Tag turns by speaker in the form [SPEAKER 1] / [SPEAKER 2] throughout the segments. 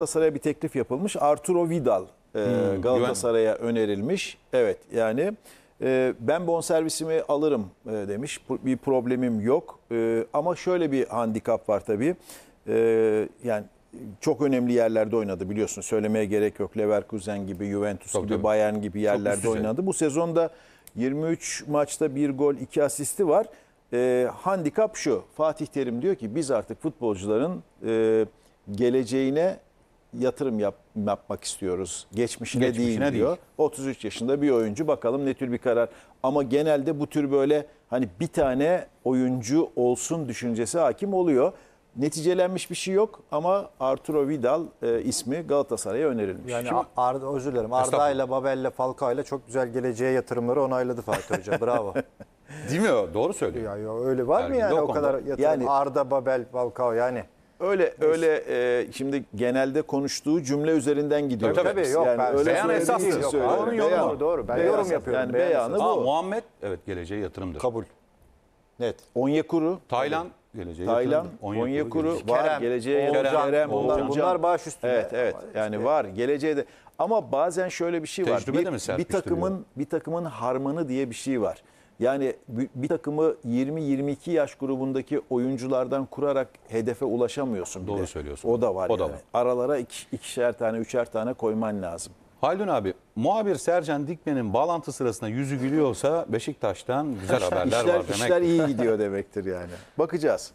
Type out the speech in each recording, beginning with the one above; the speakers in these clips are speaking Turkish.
[SPEAKER 1] Galatasaray'a bir teklif yapılmış. Arturo Vidal e, hmm, Galatasaray'a önerilmiş. Evet yani e, ben bonservisimi alırım e, demiş. Bir problemim yok. E, ama şöyle bir handikap var tabii. E, yani çok önemli yerlerde oynadı biliyorsun. Söylemeye gerek yok. Leverkusen gibi, Juventus Tabii gibi, tabii. Bayern gibi yerlerde oynadı. Bu sezonda 23 maçta bir gol, iki asisti var. E, handikap şu. Fatih Terim diyor ki biz artık futbolcuların e, geleceğine yatırım yap, yapmak istiyoruz. Geçmişine, Geçmişine değil, değil diyor. 33 yaşında bir oyuncu bakalım ne tür bir karar. Ama genelde bu tür böyle hani bir tane oyuncu olsun düşüncesi hakim oluyor. Neticelenmiş bir şey yok ama Arturo Vidal e, ismi Galatasaray'a önerilmiş. Yani Şimdi,
[SPEAKER 2] Arda özür dilerim. Arda ile Babel ile Falcao ile çok güzel geleceğe yatırımları onayladı Fatih Hoca. Bravo. Değil mi o? Doğru söylüyor. Ya, ya öyle var yani mı yani o, o kadar yatırım? Yani, Arda, Babel, Falcao yani. Öyle öyle e, şimdi genelde
[SPEAKER 1] konuştuğu cümle üzerinden gidiyor. Tabii tabii yok. Yani ben, öyle beyan esaslı söylüyor. Onun yorumu beyan, doğru. Ben beyan, yorum yapıyorum. Yani beyan beyanı bu. Aa,
[SPEAKER 3] Muhammed evet geleceğe yatırımdır. Kabul. Net. Onyekuru. Tayland geleceğe Taylan, Onyekuru gelecek. var Kerem, geleceğe Kerem, Kerem, Kerem bunlar, bunlar
[SPEAKER 2] baş üstünde.
[SPEAKER 1] Evet evet. Yani var geleceğe de ama bazen şöyle bir şey var. Tecrübe bir, bir takımın bir takımın harmanı diye bir şey var. Yani bir takımı 20-22 yaş grubundaki oyunculardan kurarak hedefe ulaşamıyorsun. Doğru bile. söylüyorsun. O da var. O yani. da var. Aralara iki,
[SPEAKER 3] ikişer tane, üçer tane koyman lazım. Haldun abi, muhabir Sercan Dikmen'in bağlantı sırasında yüzü gülüyorsa Beşiktaş'tan güzel haberler işler, var demek. İşler iyi
[SPEAKER 1] gidiyor demektir yani.
[SPEAKER 3] Bakacağız.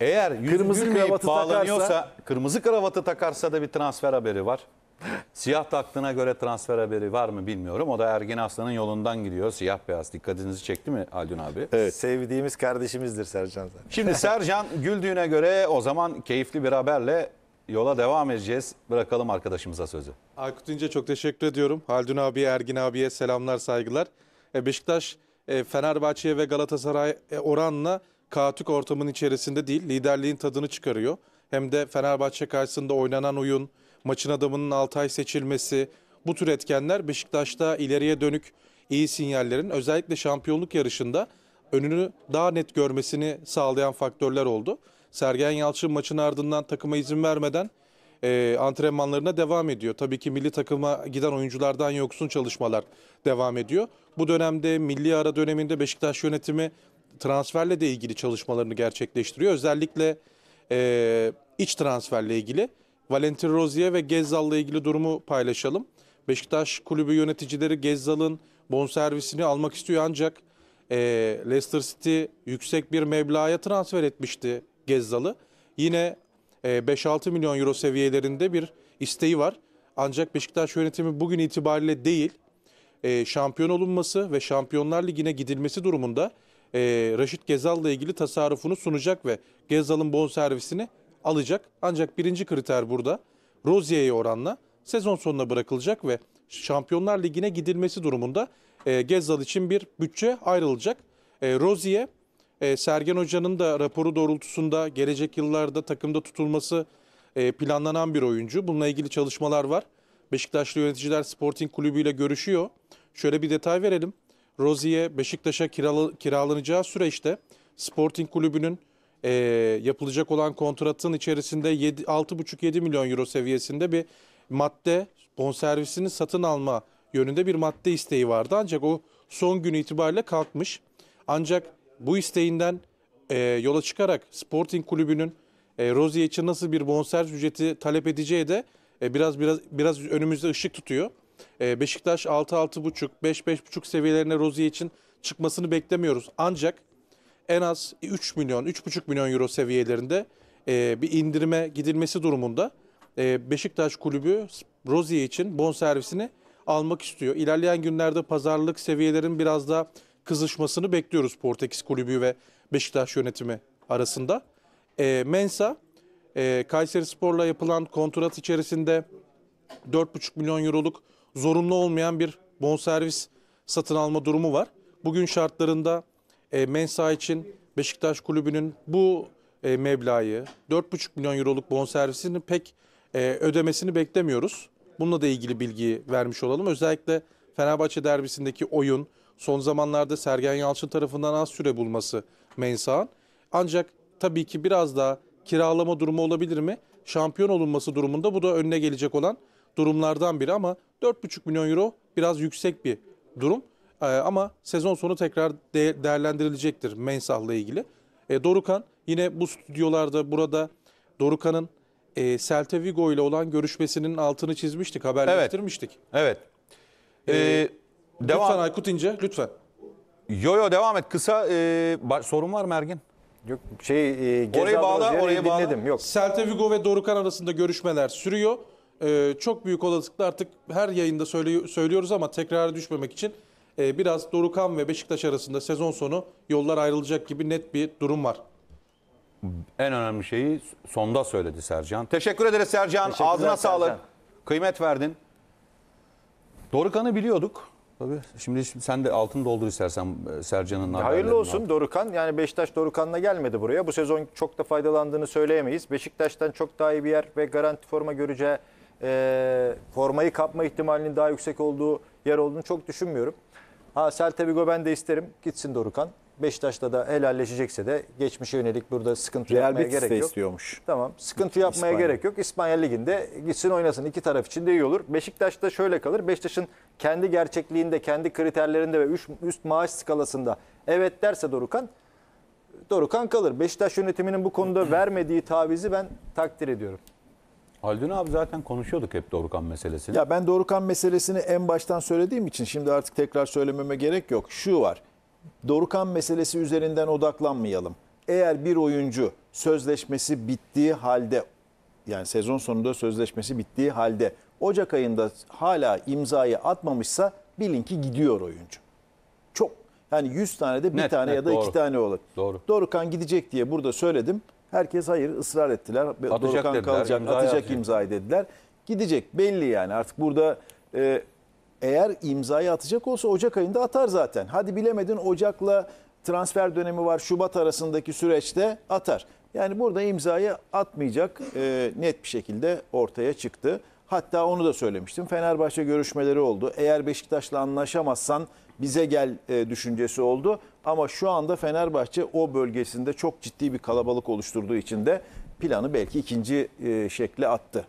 [SPEAKER 3] Eğer yüzü kırmızı kravatı bağlanıyorsa, takarsa, kırmızı kravatı takarsa da bir transfer haberi var. Siyah taktığına göre transfer haberi var mı bilmiyorum. O da Ergin Aslan'ın yolundan gidiyor. Siyah beyaz. Dikkatinizi çekti mi Aldun abi? Evet. Sevdiğimiz kardeşimizdir Sercan zaten. Şimdi Sercan güldüğüne göre o zaman keyifli bir haberle yola devam edeceğiz. Bırakalım arkadaşımıza sözü.
[SPEAKER 4] Aykut İnce çok teşekkür ediyorum. Haldun abi, Ergin abiye selamlar, saygılar. E, Beşiktaş e, Fenerbahçe ve Galatasaray e, oranla kaotik ortamın içerisinde değil, liderliğin tadını çıkarıyor. Hem de Fenerbahçe karşısında oynanan oyun, maçın adamının Altay seçilmesi, bu tür etkenler Beşiktaş'ta ileriye dönük iyi sinyallerin özellikle şampiyonluk yarışında önünü daha net görmesini sağlayan faktörler oldu. Sergen Yalçın maçın ardından takıma izin vermeden e, antrenmanlarına devam ediyor. Tabii ki milli takıma giden oyunculardan yoksun çalışmalar devam ediyor. Bu dönemde milli ara döneminde Beşiktaş yönetimi transferle de ilgili çalışmalarını gerçekleştiriyor. Özellikle e, iç transferle ilgili. Valentin Rozier ve Gezzal'la ilgili durumu paylaşalım. Beşiktaş kulübü yöneticileri Gezzal'ın bonservisini almak istiyor ancak e, Leicester City yüksek bir meblağa transfer etmişti Gezzal'ı. Yine e, 5-6 milyon euro seviyelerinde bir isteği var. Ancak Beşiktaş yönetimi bugün itibariyle değil, e, şampiyon olunması ve Şampiyonlar Ligi'ne gidilmesi durumunda e, Raşit Gezal'la ilgili tasarrufunu sunacak ve Gezal'ın bonservisini alacak. Ancak birinci kriter burada Rozier'e oranla sezon sonuna bırakılacak ve Şampiyonlar Ligi'ne gidilmesi durumunda e, Gezzal için bir bütçe ayrılacak. E, Rozier, e, Sergen Hoca'nın da raporu doğrultusunda gelecek yıllarda takımda tutulması e, planlanan bir oyuncu. Bununla ilgili çalışmalar var. Beşiktaşlı yöneticiler Sporting Kulübü ile görüşüyor. Şöyle bir detay verelim. Rozier Beşiktaş'a kiralanacağı süreçte Sporting Kulübü'nün e, yapılacak olan kontratın içerisinde 6,5-7 milyon euro seviyesinde bir madde bonservisini satın alma yönünde bir madde isteği vardı. Ancak o son gün itibariyle kalkmış. Ancak bu isteğinden e, yola çıkarak Sporting Kulübü'nün e, Rozier için nasıl bir bonservis ücreti talep edeceği de e, biraz biraz biraz önümüzde ışık tutuyor. E, Beşiktaş 6-6,5, 5-5,5 seviyelerine Rozier için çıkmasını beklemiyoruz. Ancak en az 3 milyon, 3,5 milyon euro seviyelerinde e, bir indirime gidilmesi durumunda e, Beşiktaş Kulübü Rozier için bon servisini almak istiyor. İlerleyen günlerde pazarlık seviyelerin biraz daha kızışmasını bekliyoruz Portekiz Kulübü ve Beşiktaş yönetimi arasında. E, Mensa, e, Kayseri Spor'la yapılan kontrat içerisinde 4,5 milyon euroluk zorunlu olmayan bir bon servis satın alma durumu var. Bugün şartlarında e, Mensa için Beşiktaş Kulübü'nün bu e, meblağı 4,5 milyon euroluk bonservisini pek e, ödemesini beklemiyoruz. Bununla da ilgili bilgi vermiş olalım. Özellikle Fenerbahçe derbisindeki oyun son zamanlarda Sergen Yalçın tarafından az süre bulması Mensah'ın. Ancak tabii ki biraz daha kiralama durumu olabilir mi? Şampiyon olunması durumunda bu da önüne gelecek olan durumlardan biri ama 4,5 milyon euro biraz yüksek bir durum. Ee, ama sezon sonu tekrar de, değerlendirilecektir Mensah'la ilgili. E, Dorukan yine bu stüdyolarda burada Dorukan'ın e, Celta Vigo ile olan görüşmesinin altını çizmiştik, haberleştirmiştik. Evet. evet. E, ee, devam. Lütfen Aykut İnce, lütfen. Yo yo devam et. Kısa e, sorun var mı Ergin? Yok şey e, oraya bağla, oraya bağla. dinledim. Yok. Celta Vigo ve Dorukan arasında görüşmeler sürüyor. Ee, çok büyük olasılıkla artık her yayında söylüyoruz ama tekrar düşmemek için ee, biraz Dorukhan ve Beşiktaş arasında sezon sonu yollar ayrılacak gibi net bir durum var.
[SPEAKER 3] En önemli şeyi sonda söyledi Sercan.
[SPEAKER 4] Teşekkür ederiz Sercan. Teşekkürler Ağzına Sercan. sağlık.
[SPEAKER 3] Kıymet verdin. Dorukhan'ı biliyorduk. Tabii. Şimdi sen de altını doldur istersen e, Sercan'ın Hayırlı olsun altını.
[SPEAKER 2] Dorukan. Yani Beşiktaş Dorukhan'la gelmedi buraya. Bu sezon çok da faydalandığını söyleyemeyiz. Beşiktaş'tan çok daha iyi bir yer ve garanti forma göreceği e, formayı kapma ihtimalinin daha yüksek olduğu yer olduğunu çok düşünmüyorum. Ha Seltebigo ben de isterim. Gitsin Dorukan. Beşiktaş'ta da helalleşecekse de geçmişe yönelik burada sıkıntı Real yapmaya gerek de yok. istiyormuş. Tamam. Sıkıntı yapmaya gerek yok. İspanya Ligi'nde gitsin oynasın. iki taraf için de iyi olur. Beşiktaş'ta şöyle kalır. Beşiktaş'ın kendi gerçekliğinde, kendi kriterlerinde ve üst, üst maaş skalasında evet derse Dorukan Dorukan kalır. Beşiktaş
[SPEAKER 3] yönetiminin bu konuda vermediği tavizi ben takdir ediyorum. Haldun abi zaten konuşuyorduk hep Dorukan meselesini.
[SPEAKER 1] Ya ben Dorukan meselesini en baştan söylediğim için şimdi artık tekrar söylememe gerek yok. Şu var. Dorukan meselesi üzerinden odaklanmayalım. Eğer bir oyuncu sözleşmesi bittiği halde yani sezon sonunda sözleşmesi bittiği halde Ocak ayında hala imzayı atmamışsa bilin ki gidiyor oyuncu. Çok. Yani 100 tane de bir net, tane net, ya da doğru. iki tane olur. Doğru. Dorukan gidecek diye burada söyledim. Herkes hayır ısrar ettiler. Atacak Dorukan dediler, kalacak, imzayı atacak, atacak imzayı dediler. Gidecek belli yani artık burada e, eğer imzayı atacak olsa Ocak ayında atar zaten. Hadi bilemedin Ocak'la transfer dönemi var Şubat arasındaki süreçte atar. Yani burada imzayı atmayacak e, net bir şekilde ortaya çıktı. Hatta onu da söylemiştim. Fenerbahçe görüşmeleri oldu. Eğer Beşiktaş'la anlaşamazsan bize gel e, düşüncesi oldu. Ama şu anda Fenerbahçe o bölgesinde çok ciddi bir kalabalık oluşturduğu için de planı belki ikinci e, şekle attı.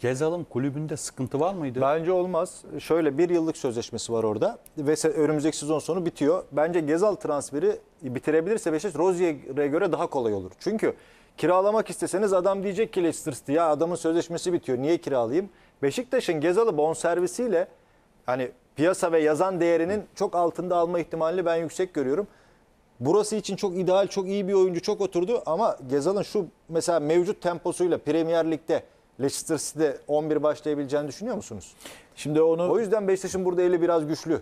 [SPEAKER 1] Gezal'ın
[SPEAKER 2] kulübünde sıkıntı var mıydı? Bence olmaz. Şöyle bir yıllık sözleşmesi var orada ve önümüzdeki sezon sonu bitiyor. Bence Gezal transferi bitirebilirse Beşiktaş Rozier'e göre daha kolay olur. Çünkü kiralamak isteseniz adam diyecek ki Leicester ya adamın sözleşmesi bitiyor niye kiralayayım? Beşiktaş'ın Gezal'ı bonservisiyle hani piyasa ve yazan değerinin çok altında alma ihtimalini ben yüksek görüyorum. Burası için çok ideal, çok iyi bir oyuncu, çok oturdu ama Gezal'ın şu mesela mevcut temposuyla Premier Lig'de Leicester City'de 11 başlayabileceğini düşünüyor musunuz? Şimdi onu O yüzden Beşiktaş'ın burada eli biraz güçlü.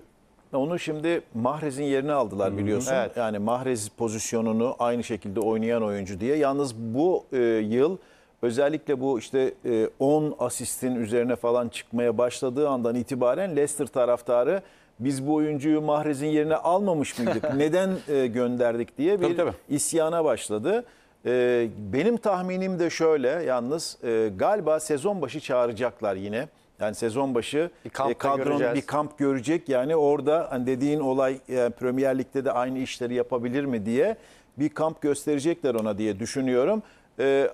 [SPEAKER 2] Onu şimdi
[SPEAKER 1] Mahrez'in yerine aldılar biliyorsun. Evet. Yani Mahrez pozisyonunu aynı şekilde oynayan oyuncu diye. Yalnız bu e, yıl Özellikle bu işte 10 e, asistin üzerine falan çıkmaya başladığı andan itibaren Leicester taraftarı biz bu oyuncuyu Mahrez'in yerine almamış mıydık? Neden e, gönderdik diye bir tabii, tabii. isyana başladı. E, benim tahminim de şöyle yalnız galiba sezon başı çağıracaklar yine. Yani sezon başı bir kamp kadron bir kamp görecek. Yani orada hani dediğin olay yani Premier Lig'de de aynı işleri yapabilir mi diye bir kamp gösterecekler ona diye düşünüyorum. E,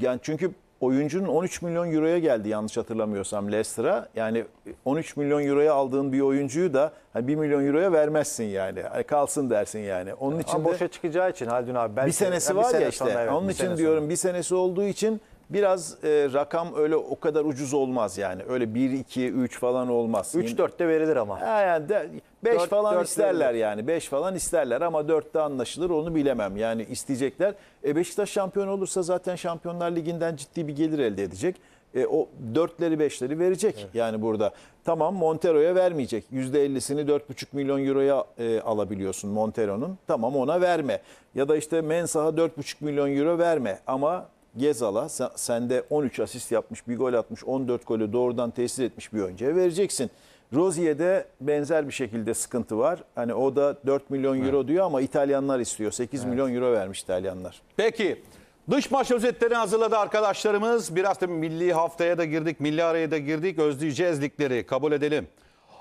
[SPEAKER 1] yani çünkü oyuncunun 13 milyon euroya geldi yanlış hatırlamıyorsam Leicester'a. Yani 13 milyon euroya aldığın bir oyuncuyu da hani 1 milyon euroya vermezsin yani. Hani kalsın dersin yani. Onun için boşa çıkacağı için Haldun abi belki bir senesi var bir sene ya işte. Sonra, evet, onun için sonra. diyorum bir senesi olduğu için Biraz e, rakam öyle o kadar ucuz olmaz yani. Öyle 1 2 3 falan olmaz. 3 4'te verilir ama. Ha yani de, 5 Dört- falan dört isterler verilir. yani. 5 falan isterler ama 4'te anlaşılır onu bilemem. Yani isteyecekler. E Beşiktaş şampiyon olursa zaten Şampiyonlar Ligi'nden ciddi bir gelir elde edecek. E, o dörtleri beşleri verecek yani burada. Tamam Montero'ya vermeyecek. yüzde dört buçuk milyon euroya e, alabiliyorsun Montero'nun. Tamam ona verme. Ya da işte Mensah'a dört buçuk milyon euro verme ama Gezal'a sende 13 asist yapmış, bir gol atmış, 14 golü doğrudan tesis etmiş bir oyuncuya vereceksin. Rozier'de benzer bir şekilde sıkıntı var. Hani o da 4 milyon euro diyor ama İtalyanlar istiyor. 8 evet. milyon euro vermiş İtalyanlar.
[SPEAKER 3] Peki. Dış maç özetlerini hazırladı arkadaşlarımız. Biraz da milli haftaya da girdik, milli araya da girdik. Özleyeceğiz ligleri, kabul edelim.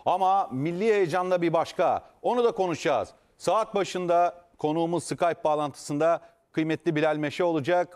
[SPEAKER 3] Ama milli heyecanla bir başka. Onu da konuşacağız. Saat başında konuğumuz Skype bağlantısında kıymetli Bilal Meşe olacak.